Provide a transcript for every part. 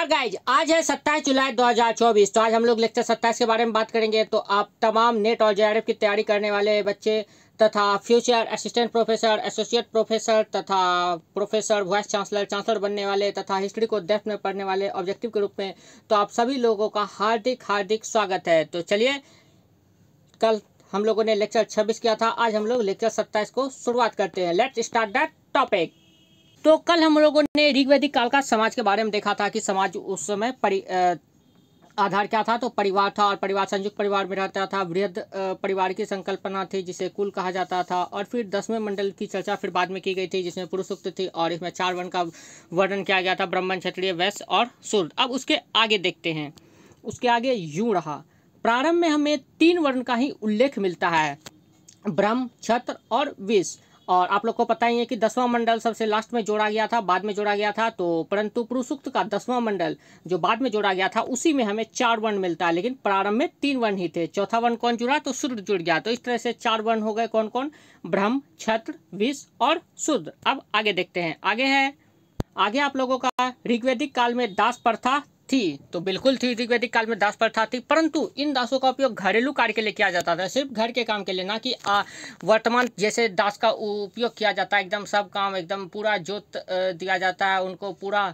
नमस्कार गाइज आज है सत्ताईस जुलाई 2024 तो आज हम लोग लेक्चर सत्ताईस के बारे में बात करेंगे तो आप तमाम नेट और जे की तैयारी करने वाले बच्चे तथा future assistant professor associate professor तथा प्रोफेसर वाइस चांसलर चांसलर बनने वाले तथा हिस्ट्री को डेप्थ में पढ़ने वाले ऑब्जेक्टिव के रूप में तो आप सभी लोगों का हार्दिक हार्दिक स्वागत है तो चलिए कल हम लोगों ने लेक्चर छब्बीस किया था आज हम लोग लेक्चर सत्ताईस को शुरुआत करते हैं लेट्स स्टार्ट दैट टॉपिक तो कल हम लोगों ने ऋग्वेदिक काल का समाज के बारे में देखा था कि समाज उस समय परि आधार क्या था तो परिवार था और परिवार संयुक्त परिवार में रहता था वृहद परिवार की संकल्पना थी जिसे कुल कहा जाता था और फिर दसवें मंडल की चर्चा फिर बाद में की गई थी जिसमें पुरुष उक्त थी और इसमें चार वर्ण का वर्णन किया गया था ब्राह्मण क्षत्रिय वैश्य और सूर्य अब उसके आगे देखते हैं उसके आगे यूं रहा प्रारंभ में हमें तीन वर्ण का ही उल्लेख मिलता है ब्रह्म क्षत्र और विष और आप लोग को पता ही है कि दसवां मंडल सबसे लास्ट में जोड़ा गया था बाद में जोड़ा गया था तो परंतु पुरुषुक्त का दसवां मंडल जो बाद में जोड़ा गया था उसी में हमें चार वर्ण मिलता है लेकिन प्रारंभ में तीन वर्ण ही थे चौथा वर्ण कौन जुड़ा तो शुद्ध जुड़ गया तो इस तरह से चार वर्ण हो गए कौन कौन ब्रह्म छत्र विष और शुद्ध अब आगे देखते हैं आगे है आगे आप लोगों का ऋग्वेदिक काल में दास प्रथा थी तो बिल्कुल थी ऋग वैदिक काल में दास प्रथा थी परंतु इन दासों का उपयोग घरेलू कार्य के लिए किया जाता था सिर्फ घर के काम के लिए ना कि वर्तमान जैसे दास का उपयोग किया जाता है एकदम सब काम एकदम पूरा जोत दिया जाता है उनको पूरा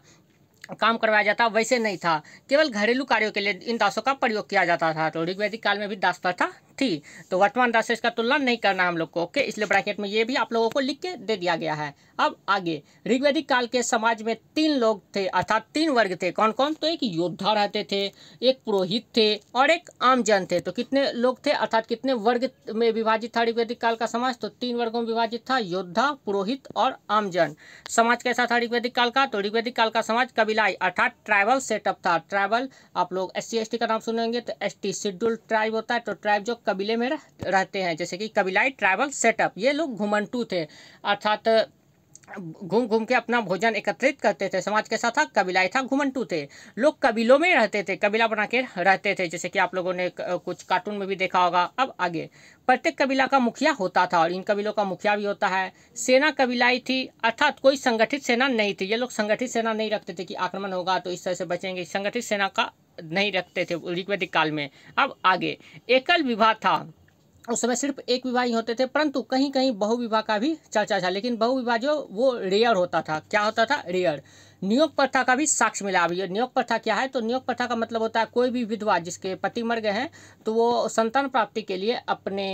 काम करवाया जाता वैसे नहीं था केवल घरेलू कार्यों के लिए इन दासों का प्रयोग किया जाता था तो ऋग्वैदिक काल में भी दास प्रथा थी तो वर्तमान दास से इसका तुलना नहीं करना हम लोग को ओके इसलिए ब्रैकेट में ये भी आप लोगों को लिख के दे दिया गया है अब आगे ऋग्वैदिक काल के समाज में तीन लोग थे अर्थात तीन वर्ग थे कौन कौन तो एक योद्धा रहते थे एक पुरोहित थे और एक आमजन थे तो कितने लोग थे अर्थात कितने वर्ग में विभाजित था ऋग्वैदिक काल का समाज तो तीन वर्गों में विभाजित था योद्धा पुरोहित और आमजन समाज कैसा था ऋग्वैदिक काल का तो ऋग्वैदिक काल का समाज कभी भिलाई अर्थात ट्राइबल सेटअप था ट्राइबल आप लोग एस सी का नाम सुनेंगे तो एस टी शेड्यूल ट्राइब होता है तो ट्राइब जो कबीले में रहते हैं जैसे कि कबीलाई ट्राइबल सेटअप ये लोग घुमंटू थे अर्थात घूम घूम के अपना भोजन एकत्रित करते थे समाज के साथ कबीलाई था घुमंटू थे लोग कबीलों में रहते थे कबीला बना के रहते थे जैसे कि आप लोगों ने कुछ कार्टून में भी देखा होगा अब आगे प्रत्येक कबीला का मुखिया होता था और इन कबीलों का मुखिया भी होता है सेना कबीलाई थी अर्थात कोई संगठित सेना नहीं थी ये लोग संगठित सेना नहीं रखते थे कि आक्रमण होगा तो इस तरह से बचेंगे संगठित सेना का नहीं रखते थे ऋग्वेदिक काल में अब आगे एकल विवाह था उस समय सिर्फ एक विवाह ही होते थे परंतु कहीं कहीं बहुविवाह का भी चर्चा था लेकिन बहुविवाह जो वो रेयर होता था क्या होता था रेयर नियोग प्रथा का भी साक्ष्य मिला अभी नियोग प्रथा क्या है तो नियोग प्रथा का मतलब होता है कोई भी विधवा जिसके पति मर गए हैं तो वो संतान प्राप्ति के लिए अपने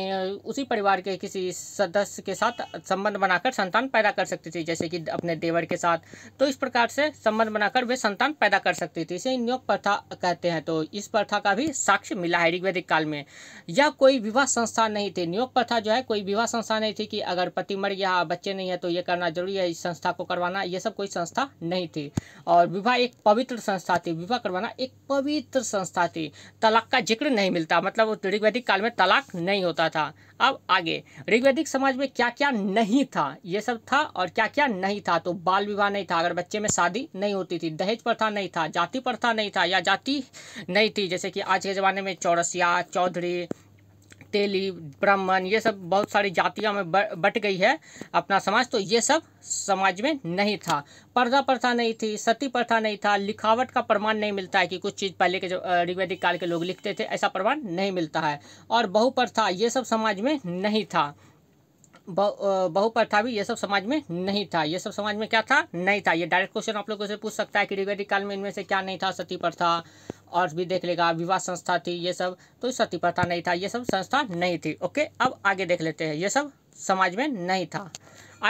उसी परिवार के किसी सदस्य के साथ संबंध बनाकर संतान पैदा कर सकती थी जैसे कि अपने देवर के साथ तो इस प्रकार से संबंध बनाकर वे संतान पैदा कर सकती थी इसे नियोग प्रथा कहते हैं तो इस प्रथा का भी साक्ष्य मिला है ऋग्वेदिक काल में यह कोई विवाह संस्था नहीं थी नियोग प्रथा जो है कोई विवाह संस्था नहीं थी कि अगर पति मर गया बच्चे नहीं है तो ये करना जरूरी है इस संस्था को करवाना ये सब कोई संस्था नहीं थी और विवाह एक पवित्र संस्था थी विवाह करवाना एक पवित्र संस्था थी तलाक का जिक्र नहीं मिलता मतलब ऋग्वैदिक काल में तलाक नहीं होता था अब आगे ऋग्वैदिक समाज में क्या क्या नहीं था ये सब था और क्या क्या नहीं था तो बाल विवाह नहीं था अगर बच्चे में शादी नहीं होती थी दहेज प्रथा नहीं था जाति प्रथा नहीं था या जाति नहीं थी जैसे कि आज के ज़माने में चौरसिया चौधरी तेली ब्राह्मण ये सब बहुत सारी जातियों में बट गई है अपना समाज तो ये सब समाज में नहीं था पर्दा प्रथा नहीं थी सती प्रथा नहीं था लिखावट का प्रमाण नहीं मिलता है कि कुछ चीज़ पहले के जो ऋग्वेदिक काल के लोग लिखते थे ऐसा प्रमाण नहीं मिलता है और बहुप्रथा ये सब समाज में नहीं था बहुप्रथा भी ये सब समाज में नहीं था ये सब समाज में क्या था नहीं था ये डायरेक्ट क्वेश्चन आप लोगों से पूछ सकता है कि ऋग्वैदिक काल में इनमें से क्या नहीं था सती प्रथा और भी देख लेगा विवाह संस्था थी ये सब तो सती प्रथा नहीं था ये सब संस्था नहीं थी ओके अब आगे देख लेते हैं ये सब समाज में नहीं था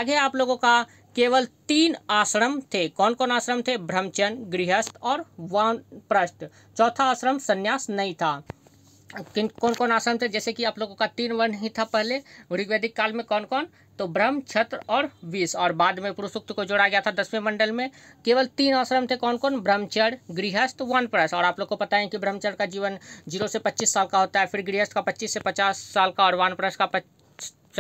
आगे आप लोगों का केवल तीन आश्रम थे कौन कौन आश्रम थे ब्रह्मचंद गृहस्थ और वानप्रस्थ चौथा आश्रम संन्यास नहीं था किन कौन कौन आसन थे जैसे कि आप लोगों का तीन वर्ण ही था पहले ऋग्वैदिक काल में कौन कौन तो ब्रह्म छत्र और विष और बाद में पुरुषोक्त को जोड़ा गया था दसवें मंडल में केवल तीन आश्रम थे कौन कौन ब्रह्मचर्य गृहस्थ वन प्रस और आप लोग को पता है कि ब्रह्मचर्य का जीवन जीरो से पच्चीस साल का होता है फिर गृहस्थ का पच्चीस से पचास साल का और वनप्रस्थ का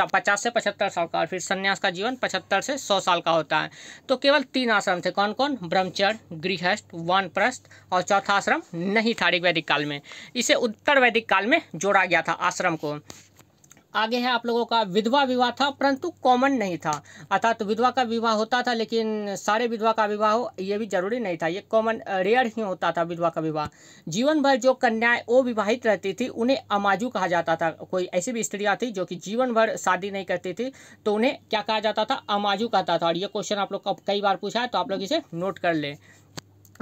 पचास से पचहत्तर साल का और फिर संन्यास का जीवन पचहत्तर से सौ साल का होता है तो केवल तीन आश्रम थे कौन कौन ब्रह्मचर्य गृहस्थ वानप्रस्थ और चौथा आश्रम नहीं था वैदिक काल में इसे उत्तर वैदिक काल में जोड़ा गया था आश्रम को आगे है आप लोगों का विधवा विवाह था परंतु कॉमन नहीं था अर्थात तो विधवा का विवाह होता था लेकिन सारे विधवा का विवाह हो ये भी जरूरी नहीं था ये कॉमन रेयर ही होता था विधवा का विवाह जीवन भर जो कन्याएं विवाहित रहती थी उन्हें अमाजू कहा जाता था कोई ऐसी भी स्त्रियाँ थी जो कि जीवन भर शादी नहीं करती थी तो उन्हें क्या कहा जाता था अमाजू कहता था और ये क्वेश्चन आप लोग का कई बार पूछा है तो आप लोग इसे नोट कर ले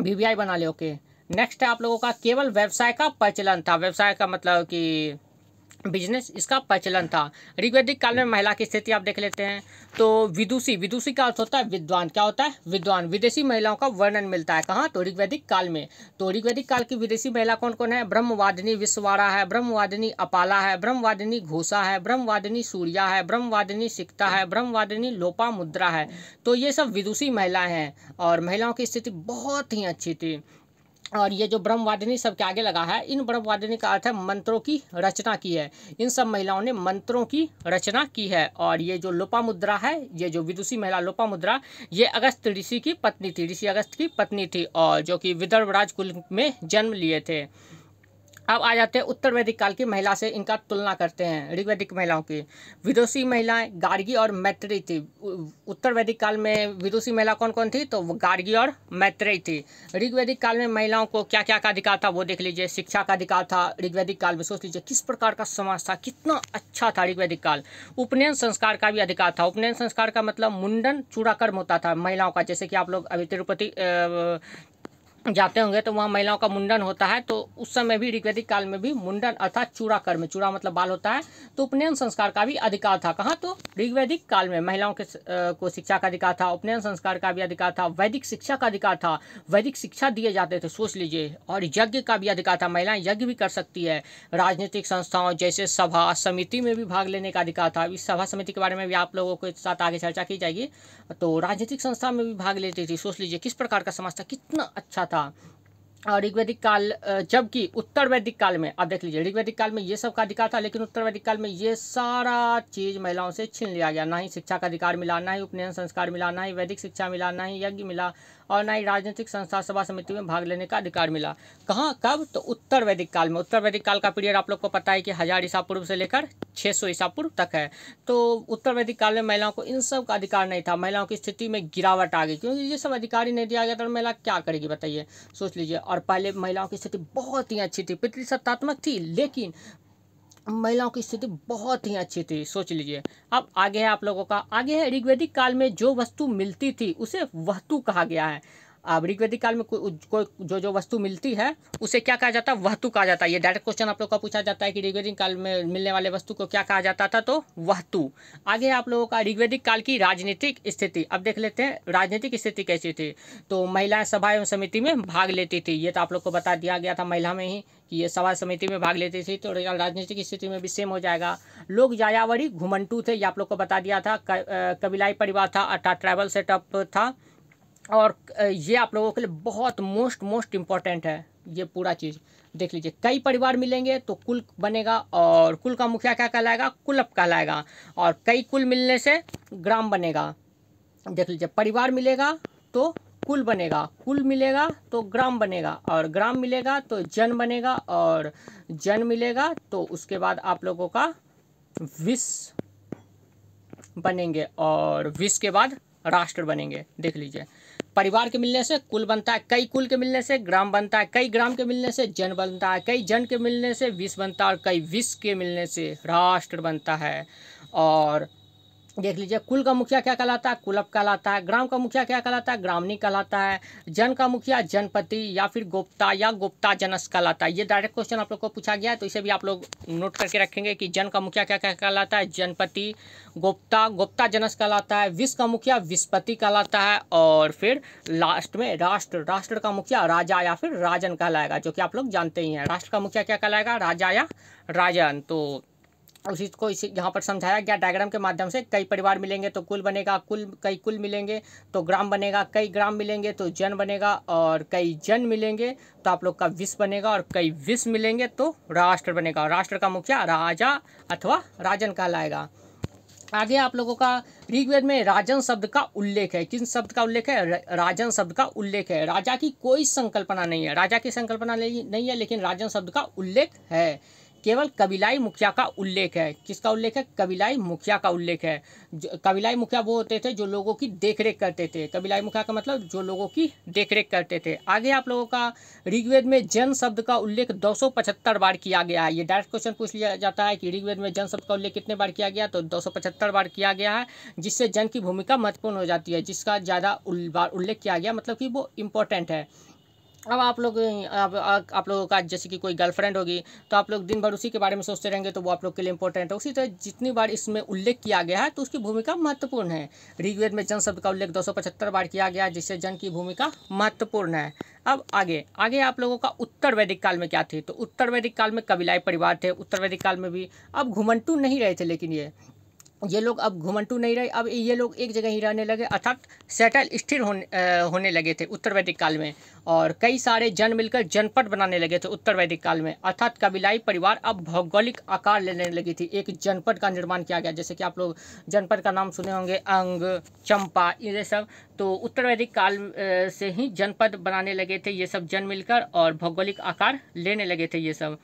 वी बना ले ओके नेक्स्ट है आप लोगों का केवल व्यवसाय का प्रचलन था व्यवसाय का मतलब कि बिजनेस इसका प्रचलन था ऋग्वेदिक काल में महिला की स्थिति आप देख लेते हैं तो विदुषी विदुषी का अर्थ होता है विद्वान क्या होता है विद्वान विदेशी महिलाओं का वर्णन मिलता है कहाँ तो ऋग्वेदिक काल में तो ऋग्वेदिक काल की विदेशी महिला कौन कौन है ब्रह्मवादिनी विश्ववाड़ा है ब्रह्मवादिनी अपाला है ब्रह्मवादिनी घोषा है ब्रह्मवादिनी सूर्या है ब्रह्मवादिनी सिक्ता है ब्रह्मवादिनी लोपा मुद्रा है तो ये सब विदुषी महिलाएं हैं और महिलाओं की स्थिति बहुत ही अच्छी थी और ये जो ब्रह्मवादिनी सबके आगे लगा है इन ब्रह्मवादिनी का अर्थ है मंत्रों की रचना की है इन सब महिलाओं ने मंत्रों की रचना की है और ये जो लोपा मुद्रा है ये जो विदुषी महिला लोपा मुद्रा ये अगस्त ऋषि की पत्नी थी ऋषि अगस्त की पत्नी थी और जो कि विदर्भ राजकुल में जन्म लिए थे अब आ जाते हैं उत्तर वैदिक काल की महिला से इनका तुलना करते हैं ऋग्वैदिक महिलाओं की विदुषी महिलाएं गार्गी और मैत्री थी उत्तर वैदिक काल में विदुषी महिला कौन कौन थी तो गार्गी और मैत्री थी ऋग्वैदिक काल में महिलाओं को क्या क्या का अधिकार था वो देख लीजिए शिक्षा का अधिकार था ऋग्वैदिक काल में सोच लीजिए किस प्रकार का समाज था कितना अच्छा था ऋग्वैदिक काल उपनयन संस्कार का भी अधिकार था उपनयन संस्कार का मतलब मुंडन चूड़ाकर्म होता था महिलाओं का जैसे कि आप लोग अभी तिरुपति जाते होंगे तो वहाँ महिलाओं का मुंडन होता है तो उस समय भी ऋग्वैदिक काल में भी मुंडन अर्थात चूड़ा कर्म चूड़ा मतलब बाल होता है तो उपनयन संस्कार का भी अधिकार था कहाँ तो ऋग्वैदिक काल में महिलाओं के को शिक्षा का अधिकार था उपनयन संस्कार का भी अधिकार था वैदिक शिक्षा का अधिकार था वैदिक शिक्षा दिए जाते थे सोच लीजिए और यज्ञ का भी अधिकार था महिलाएं यज्ञ भी कर सकती है राजनीतिक संस्थाओं जैसे सभा समिति में भी भाग लेने का अधिकार था इस सभा समिति के बारे में भी आप लोगों के साथ आगे चर्चा की जाएगी तो राजनीतिक संस्था में भी भाग लेती थी सोच लीजिए किस प्रकार का समाज था कितना अच्छा था ऋग्वैदिक काल जबकि उत्तर वैदिक काल में आप देख लीजिए ऋग्वैदिक काल में ये सब का अधिकार था लेकिन उत्तर वैदिक काल में ये सारा चीज़ महिलाओं से छीन लिया गया ना ही शिक्षा का अधिकार मिला ना ही उपनयन संस्कार मिला ना ही वैदिक शिक्षा मिला ना ही यज्ञ मिला और ना ही राजनीतिक संस्था सभा समिति में भाग लेने का अधिकार मिला कहाँ कब तो उत्तर वैदिक काल में उत्तर वैदिक काल का पीरियड आप लोग को पता है कि हज़ार ईसा पूर्व से लेकर छः सौ ईसा पूर्व तक है तो उत्तर वैदिक काल में महिलाओं को इन सब का अधिकार नहीं था महिलाओं की स्थिति में गिरावट आ गई क्योंकि ये सब अधिकार ही नहीं दिया गया था महिला क्या करेगी बताइए सोच लीजिए और पहले महिलाओं की स्थिति बहुत ही अच्छी थी पितृसत्तात्मक थी लेकिन महिलाओं की स्थिति बहुत ही अच्छी थी सोच लीजिए अब आगे है आप लोगों का आगे है ऋग्वेदिक काल में जो वस्तु मिलती थी उसे वस्तु कहा गया है अब ऋग्वेदिक काल में को, जो जो वस्तु मिलती है उसे क्या कहा जाता है वहतु कहा जाता है ये डायरेक्ट क्वेश्चन आप लोग का पूछा जाता है कि ऋग्वेदिक काल में मिलने वाले वस्तु को क्या कहा जाता था तो वहतु आगे आप लोगों का ऋग्वेदिक काल की राजनीतिक स्थिति अब देख लेते हैं राजनीतिक स्थिति कैसी थी तो महिलाएं सभा एवं समिति में भाग लेती थी ये तो आप लोग को बता दिया गया था महिला में ही कि ये सभा समिति में भाग लेती थी तो राजनीतिक स्थिति में भी सेम हो जाएगा लोग जायावरी घुमंटू थे ये आप लोग को बता दिया था कबीलाई परिवार था अट्ठा ट्रैवल सेटअप था और ये आप लोगों के लिए बहुत मोस्ट मोस्ट इम्पॉर्टेंट है ये पूरा चीज़ देख लीजिए कई परिवार मिलेंगे तो कुल बनेगा और कुल का मुखिया क्या कहलाएगा कुलप कहलाएगा और कई कुल मिलने से ग्राम बनेगा देख लीजिए परिवार मिलेगा तो कुल बनेगा कुल मिलेगा तो ग्राम बनेगा और ग्राम मिलेगा तो जन बनेगा और जन मिलेगा तो उसके बाद आप लोगों का विश बनेंगे और विश के बाद राष्ट्र बनेंगे देख लीजिए परिवार के मिलने से कुल बनता है कई कुल के मिलने से ग्राम बनता है कई ग्राम के मिलने से जन बनता है कई जन के मिलने से विश्व बनता है और कई विश्व के मिलने से राष्ट्र बनता है और देख लीजिए कुल का मुखिया क्या कहलाता है कुलप कहलाता है ग्राम का मुखिया क्या कहलाता है ग्रामनी कहलाता है जन का मुखिया जनपति या फिर गोप्ता या गोप्ता जनस कहलाता है ये डायरेक्ट क्वेश्चन आप लोग को पूछा गया है तो इसे भी आप लोग नोट करके रखेंगे कि जन का मुखिया क्या क्या कहलाता है जनपति गोप्ता गोप्ता जनस कहलाता है विश्व का मुखिया विस्पति कहलाता है और फिर लास्ट में राष्ट्र राष्ट्र का मुखिया राजा या फिर राजन कहलाएगा जो कि आप लोग जानते ही हैं राष्ट्र का मुखिया क्या कहलाएगा राजा या राजन तो चीज को इसी यहाँ पर समझाया गया डायग्राम के माध्यम से कई परिवार मिलेंगे तो कुल बनेगा कुल कई कुल मिलेंगे तो ग्राम बनेगा कई ग्राम मिलेंगे तो जन बनेगा और कई जन मिलेंगे तो आप लोग का विश्व बनेगा और कई विश्व मिलेंगे तो राष्ट्र बनेगा और राष्ट्र का मुखिया राजा अथवा राजन कहलाएगा आगे आप लोगों का ऋग्वेद में राजन शब्द का उल्लेख है किस शब्द का उल्लेख है राजन शब्द का उल्लेख है राजा की कोई संकल्पना नहीं है राजा की संकल्पना नहीं है लेकिन राजन शब्द का उल्लेख है केवल कबीलाई मुखिया का उल्लेख है किसका उल्लेख है कबीलाई मुखिया का उल्लेख है कबीलाई मुखिया वो होते थे जो लोगों की देखरेख करते थे कबीलाई मुखिया का मतलब जो लोगों की देखरेख करते थे आगे आप लोगों का ऋग्वेद में जन शब्द का उल्लेख 275 बार किया गया है ये डायरेक्ट क्वेश्चन पूछ लिया जाता है कि ऋग्वेद में जन शब्द का उल्लेख कितने बार किया गया तो पचहत्तर बार किया गया है जिससे जन की भूमिका महत्वपूर्ण हो जाती है जिसका ज़्यादा उल्लेख किया गया मतलब कि वो इम्पोर्टेंट है अब आप लोग आप, आप लोगों का जैसे कि कोई गर्लफ्रेंड होगी तो आप लोग दिन भर उसी के बारे में सोचते रहेंगे तो वो आप लोग के लिए इंपॉर्टेंट है उसी तरह जितनी बार इसमें उल्लेख किया गया है तो उसकी भूमिका महत्वपूर्ण है ऋग्वेद में जन शब्द का उल्लेख दो बार किया गया जिससे जन की भूमिका महत्वपूर्ण है अब आगे आगे आप लोगों का उत्तर वैदिक काल में क्या थी तो उत्तर वैदिक काल में कबिलाई परिवार थे उत्तर वैदिक काल में भी अब घुमंटू नहीं रहे थे लेकिन ये ये लोग अब घुमंटू नहीं रहे अब ये लोग एक जगह ही रहने लगे अर्थात सेटल स्थिर होने आ, होने लगे थे उत्तर वैदिक काल में और कई सारे जन मिलकर जनपद बनाने लगे थे उत्तर वैदिक काल में अर्थात कबीलाई परिवार अब भौगोलिक आकार लेने लगी थी एक जनपद का निर्माण किया गया जैसे कि आप लोग जनपद का नाम सुने होंगे अंग चंपा ये सब तो उत्तर वैदिक काल से ही जनपद बनाने लगे थे ये सब जन मिलकर और भौगोलिक आकार लेने लगे थे ये सब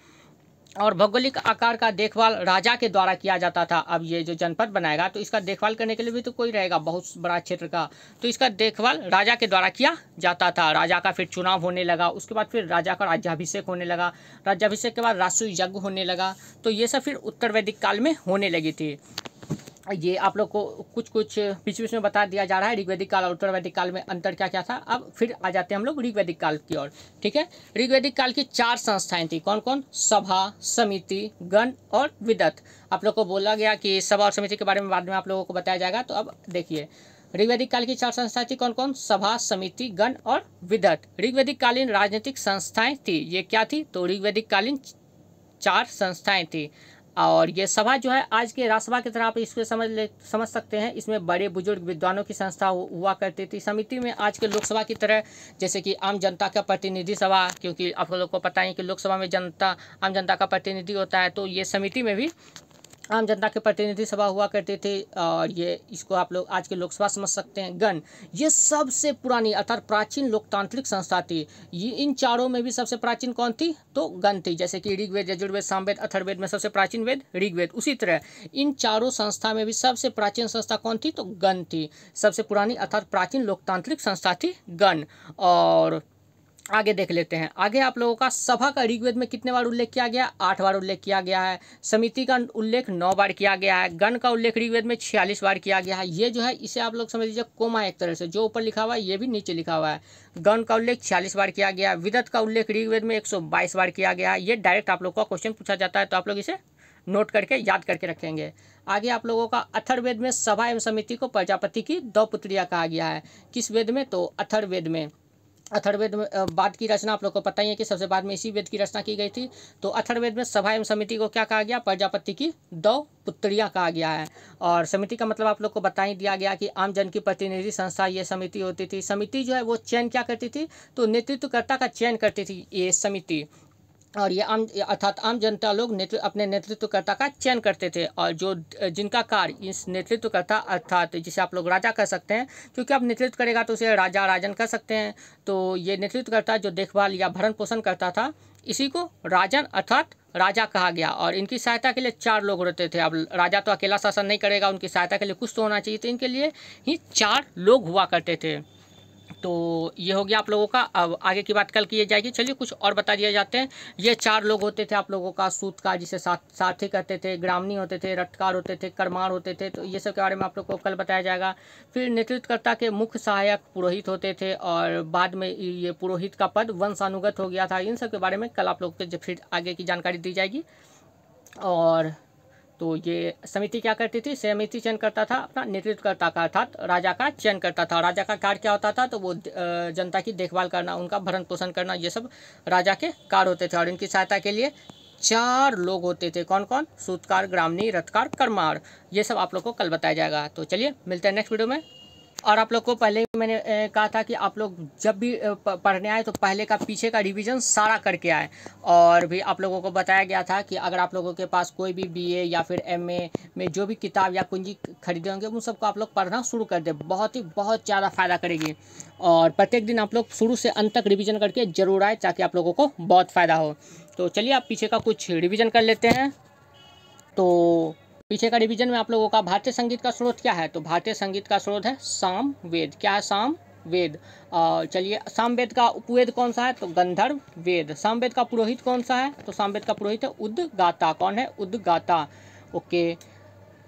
और भौगोलिक आकार का देखभाल राजा के द्वारा किया जाता था अब ये जो जनपद बनाएगा तो इसका देखभाल करने के लिए भी तो कोई रहेगा बहुत बड़ा क्षेत्र का तो इसका देखभाल राजा के द्वारा किया जाता था राजा का फिर चुनाव होने लगा उसके बाद फिर राजा का राज्याभिषेक होने लगा राज्याभिषेक के बाद राष्ट्रीय यज्ञ होने लगा तो ये सब फिर उत्तर वैदिक काल में होने लगी थी ये आप लोग को कुछ कुछ बीच बीच में बता दिया जा रहा है ऋग्वेदिक काल और उत्तर वैदिक काल में अंतर क्या क्या था अब फिर आ जाते हैं हम लोग ऋग्वेदिक काल की ओर ठीक है ऋग्वेदिक काल की चार संस्थाएं थी कौन कौन सभा समिति गण और विदत आप लोग को बोला गया कि सभा और समिति के बारे में बाद में आप लोगों को बताया जाएगा तो अब देखिए ऋग्वेदिक काल की चार संस्थाएं थी कौन कौन सभा समिति गण और विदत ऋग्वेदिक कालीन राजनीतिक संस्थाएं थी ये क्या थी तो ऋग्वेदिक कालीन चार संस्थाएं थी और ये सभा जो है आज के राज्यसभा की तरह आप इसको समझ ले समझ सकते हैं इसमें बड़े बुजुर्ग विद्वानों की संस्था हुआ करती थी समिति में आज के लोकसभा की तरह जैसे कि आम जनता का प्रतिनिधि सभा क्योंकि आप लोग को पता है कि लोकसभा में जनता आम जनता का प्रतिनिधि होता है तो ये समिति में भी आम जनता के प्रतिनिधि सभा हुआ करती थी और ये इसको आप लोग आज के लोकसभा समझ सकते हैं गण ये सबसे पुरानी अर्थात प्राचीन लोकतांत्रिक संस्था थी ये इन चारों में भी सबसे प्राचीन कौन थी तो गण थी जैसे कि ऋग्वेद यजुर्वेद सामवेद अथर्वेद में सबसे प्राचीन वेद ऋग्वेद उसी तरह इन चारों संस्था में भी सबसे प्राचीन संस्था कौन थी तो गण थी सबसे पुरानी अर्थात प्राचीन लोकतांत्रिक संस्था थी गण और आगे देख लेते हैं आगे आप लोगों का सभा का ऋग्वेद में कितने बार उल्लेख किया गया आठ बार उल्लेख किया गया है समिति का उल्लेख नौ बार किया गया है गण का उल्लेख ऋग्वेद में छियालीस बार किया गया है ये जो है इसे आप लोग समझ लीजिए कोमा एक तरह से जो ऊपर लिखा हुआ है ये भी नीचे लिखा हुआ है गण का उल्लेख छियालीस बार किया गया है विदत का उल्लेख ऋग्वेद में एक बार किया गया है ये डायरेक्ट आप लोग का क्वेश्चन पूछा जाता है तो आप लोग इसे नोट करके याद करके रखेंगे आगे आप लोगों का अथर्वेद में सभा एवं समिति को प्रजापति की दो पुत्रिया कहा गया है किस वेद में तो अथर्वेद में अथर्वेद में बाद की रचना आप लोग को पता ही है कि सबसे बाद में इसी वेद की रचना की गई थी तो अथर्वेद में सभा एवं समिति को क्या कहा गया प्रजापति की दो पुत्रियाँ कहा गया है और समिति का मतलब आप लोग को बता ही दिया गया कि आम जन की प्रतिनिधि संस्था ये समिति होती थी समिति जो है वो चयन क्या करती थी तो नेतृत्वकर्ता का चयन करती थी ये समिति और ये आम अर्थात आम जनता लोग नेतृत्व अपने नेतृत्वकर्ता का चयन करते थे और जो जिनका कार्य इस नेतृत्वकर्ता अर्थात जिसे आप लोग राजा कह सकते हैं क्योंकि आप नेतृत्व करेगा तो उसे राजा राजन कह सकते हैं तो ये नेतृत्वकर्ता जो देखभाल या भरण पोषण करता था इसी को राजन अर्थात राजा कहा गया और इनकी सहायता के लिए चार लोग रहते थे अब राजा तो अकेला शासन नहीं करेगा उनकी सहायता के लिए कुछ तो होना चाहिए तो इनके लिए ही चार लोग हुआ करते थे तो ये हो गया आप लोगों का अब आगे की बात कल की जाएगी चलिए कुछ और बता दिया जाते हैं ये चार लोग होते थे आप लोगों का सूतकार जिसे साथ साथी कहते थे ग्रामणी होते थे रटकार होते थे करमार होते थे तो ये सब के बारे में आप लोग को कल बताया जाएगा फिर नेतृत्वकर्ता के मुख्य सहायक पुरोहित होते थे और बाद में ये पुरोहित का पद वंशानुगत हो गया था इन सब के बारे में कल आप लोग को फिर आगे की जानकारी दी जाएगी और तो ये समिति क्या करती थी समिति चयन करता था अपना नेतृत्व करता का अर्थात राजा का चयन करता था राजा का कार्य क्या होता था तो वो जनता की देखभाल करना उनका भरण पोषण करना ये सब राजा के कार्य होते थे और इनकी सहायता के लिए चार लोग होते थे कौन कौन सूतकार ग्रामणी रथकार कर्मार ये सब आप लोग को कल बताया जाएगा तो चलिए मिलते हैं नेक्स्ट वीडियो में और आप लोग को पहले मैंने कहा था कि आप लोग जब भी पढ़ने आए तो पहले का पीछे का रिवीजन सारा करके आए और भी आप लोगों को बताया गया था कि अगर आप लोगों के पास कोई भी बीए या फिर एमए में जो भी किताब या कुंजी खरीदे होंगे उन सबको आप लोग पढ़ना शुरू कर दें बहुत ही बहुत ज़्यादा फ़ायदा करेगी और प्रत्येक दिन आप लोग शुरू से अंत तक रिविज़न करके ज़रूर आए ताकि आप लोगों को बहुत फ़ायदा हो तो चलिए आप पीछे का कुछ रिविज़न कर लेते हैं तो पीछे का रिवीजन में आप लोगों का भारतीय संगीत का स्रोत क्या है तो भारतीय संगीत का स्रोत है साम वेद क्या है साम वेद चलिए सामवेद का उपवेद कौन सा है तो गंधर्व वेद सामवेद का पुरोहित कौन सा है तो सामवेद का पुरोहित है उद्गाता कौन है उद्गाता ओके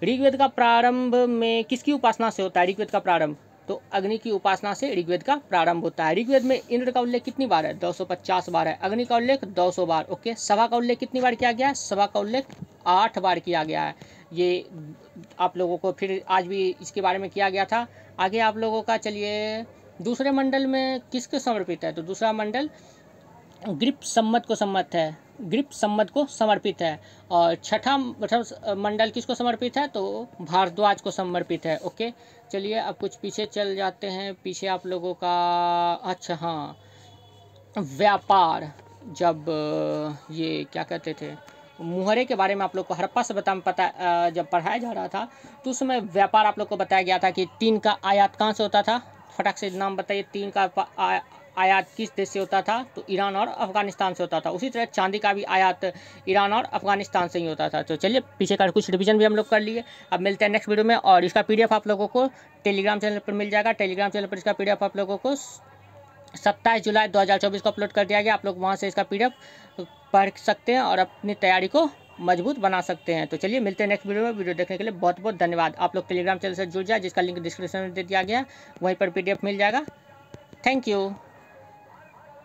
ऋग्वेद का प्रारंभ में किसकी उपासना से होता है ऋग्वेद का प्रारंभ तो अग्नि की उपासना से ऋग्वेद का प्रारंभ होता है ऋग्वेद में इंद्र का उल्लेख कितनी बार है 250 बार है अग्नि का उल्लेख 200 बार ओके सभा का उल्लेख कितनी बार किया गया है सभा का उल्लेख आठ बार किया गया है ये आप लोगों को फिर आज भी इसके बारे में किया गया था आगे आप लोगों का चलिए दूसरे मंडल में किसको समर्पित है तो दूसरा मंडल ग्रिप सम्मत को सम्मत है ग्रिप सम्मत को समर्पित है और छठा मतलब मंडल किसको समर्पित है तो भारद्वाज को समर्पित है ओके चलिए अब कुछ पीछे चल जाते हैं पीछे आप लोगों का अच्छा हाँ व्यापार जब ये क्या कहते थे मुहरे के बारे में आप लोग को हरप्पा से बता पता जब पढ़ाया जा रहा था तो उस समय व्यापार आप लोग को बताया गया था कि टीन का आयात कहाँ से होता था फटाक से नाम बताइए टीन का आयात किस देश से होता था तो ईरान और अफगानिस्तान से होता था उसी तरह चांदी का भी आयात ईरान और अफगानिस्तान से ही होता था तो चलिए पीछे का कुछ रिविजन भी हम लोग कर लिए अब मिलते हैं नेक्स्ट वीडियो में और इसका पी आप लोगों को टेलीग्राम चैनल पर मिल जाएगा टेलीग्राम चैनल पर इसका पी आप लोगों को सत्ताईस जुलाई 2024 को अपलोड कर दिया गया आप लोग वहाँ से इसका पीडीएफ पढ़ सकते हैं और अपनी तैयारी को मजबूत बना सकते हैं तो चलिए मिलते हैं नेक्स्ट वीडियो में वीडियो देखने के लिए बहुत बहुत धन्यवाद आप लोग टेलीग्राम चैनल से जुड़ जाए जिसका लिंक डिस्क्रिप्शन में दे दिया गया वहीं पर एफ मिल जाएगा थैंक यू